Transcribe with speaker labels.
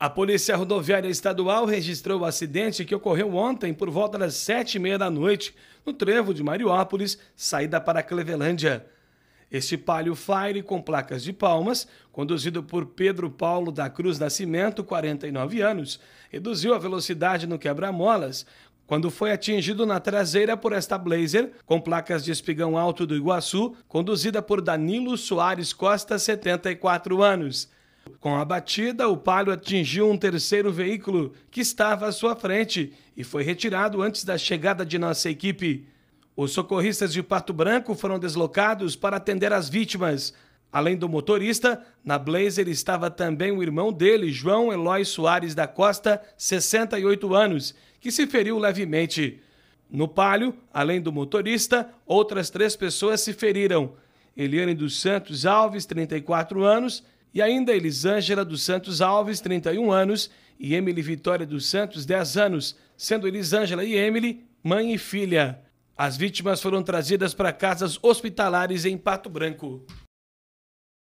Speaker 1: A Polícia Rodoviária Estadual registrou o acidente que ocorreu ontem por volta das sete e meia da noite no trevo de Mariópolis, saída para Clevelândia. Este Palio Fire com placas de palmas, conduzido por Pedro Paulo da Cruz Nascimento, 49 anos, reduziu a velocidade no quebra-molas quando foi atingido na traseira por esta Blazer com placas de espigão alto do Iguaçu, conduzida por Danilo Soares Costa, 74 anos. Com a batida, o palio atingiu um terceiro veículo que estava à sua frente e foi retirado antes da chegada de nossa equipe. Os socorristas de Pato Branco foram deslocados para atender as vítimas. Além do motorista, na Blazer estava também o irmão dele, João Eloy Soares da Costa, 68 anos, que se feriu levemente. No palio, além do motorista, outras três pessoas se feriram. Eliane dos Santos Alves, 34 anos, e ainda Elisângela dos Santos Alves, 31 anos, e Emily Vitória dos Santos, 10 anos, sendo Elisângela e Emily mãe e filha. As vítimas foram trazidas para casas hospitalares em Pato Branco.